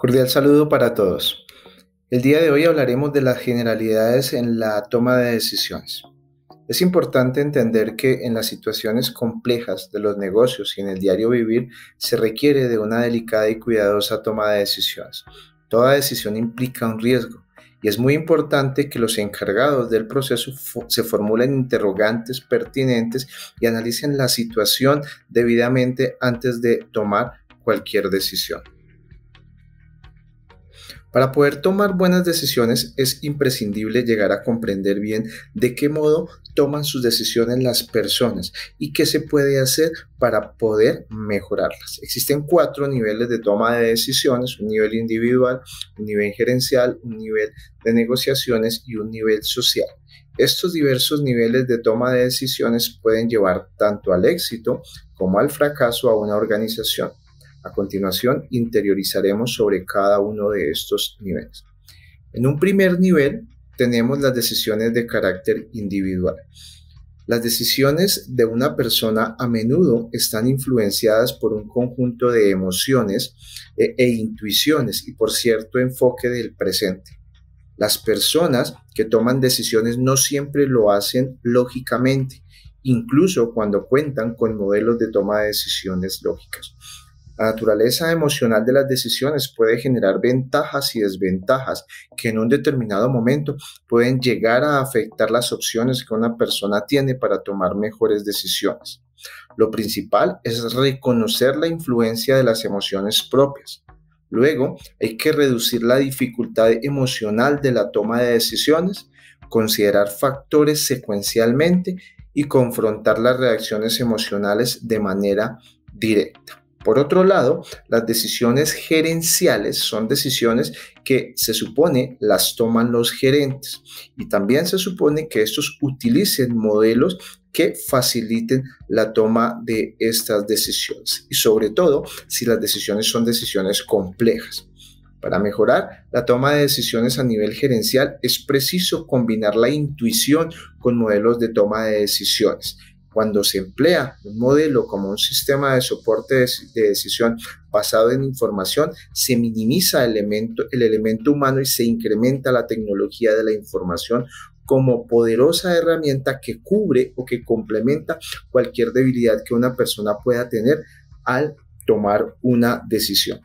Cordial saludo para todos. El día de hoy hablaremos de las generalidades en la toma de decisiones. Es importante entender que en las situaciones complejas de los negocios y en el diario vivir se requiere de una delicada y cuidadosa toma de decisiones. Toda decisión implica un riesgo y es muy importante que los encargados del proceso se formulen interrogantes pertinentes y analicen la situación debidamente antes de tomar cualquier decisión. Para poder tomar buenas decisiones es imprescindible llegar a comprender bien de qué modo toman sus decisiones las personas y qué se puede hacer para poder mejorarlas. Existen cuatro niveles de toma de decisiones, un nivel individual, un nivel gerencial, un nivel de negociaciones y un nivel social. Estos diversos niveles de toma de decisiones pueden llevar tanto al éxito como al fracaso a una organización. A continuación, interiorizaremos sobre cada uno de estos niveles. En un primer nivel, tenemos las decisiones de carácter individual. Las decisiones de una persona a menudo están influenciadas por un conjunto de emociones e, e intuiciones y por cierto enfoque del presente. Las personas que toman decisiones no siempre lo hacen lógicamente, incluso cuando cuentan con modelos de toma de decisiones lógicas. La naturaleza emocional de las decisiones puede generar ventajas y desventajas que en un determinado momento pueden llegar a afectar las opciones que una persona tiene para tomar mejores decisiones. Lo principal es reconocer la influencia de las emociones propias. Luego, hay que reducir la dificultad emocional de la toma de decisiones, considerar factores secuencialmente y confrontar las reacciones emocionales de manera directa. Por otro lado, las decisiones gerenciales son decisiones que se supone las toman los gerentes y también se supone que estos utilicen modelos que faciliten la toma de estas decisiones y sobre todo si las decisiones son decisiones complejas. Para mejorar la toma de decisiones a nivel gerencial es preciso combinar la intuición con modelos de toma de decisiones. Cuando se emplea un modelo como un sistema de soporte de, decisión basado en información, se minimiza el elemento humano y se incrementa la tecnología de la información como poderosa herramienta que cubre o que complementa cualquier debilidad que una persona pueda tener al tomar una decisión.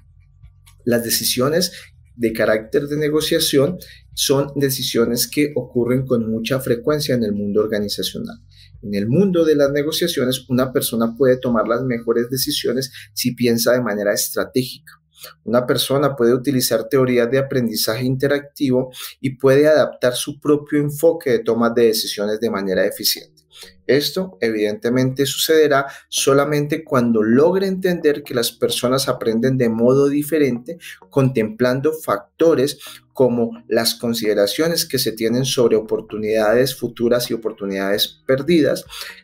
Las decisiones de carácter de negociación son decisiones que ocurren con mucha frecuencia en el mundo organizacional. En el mundo de las negociaciones, una persona puede tomar las mejores decisiones si piensa de manera estratégica. Una persona puede utilizar teorías de aprendizaje interactivo y puede adaptar su propio enfoque de toma de decisiones de manera eficiente. Esto evidentemente sucederá solamente cuando logre entender que las personas aprenden de modo diferente contemplando factores como las consideraciones que se tienen sobre oportunidades futuras y oportunidades perdidas,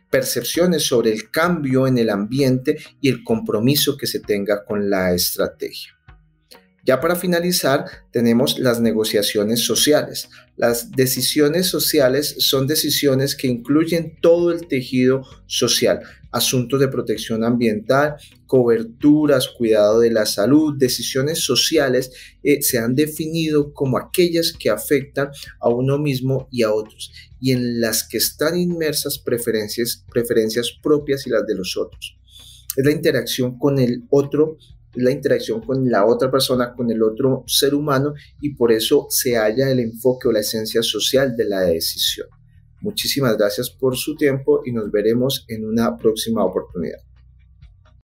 percepciones sobre el cambio en el ambiente y el compromiso que se tenga con la estrategia. Ya para finalizar, tenemos las negociaciones sociales. Las decisiones sociales son decisiones que incluyen todo el tejido social, asuntos de protección ambiental, coberturas, cuidado de la salud, decisiones sociales eh, se han definido como aquellas que afectan a uno mismo y a otros, y en las que están inmersas preferencias, preferencias propias y las de los otros. Es la interacción con el otro la interacción con la otra persona, con el otro ser humano y por eso se halla el enfoque o la esencia social de la decisión. Muchísimas gracias por su tiempo y nos veremos en una próxima oportunidad.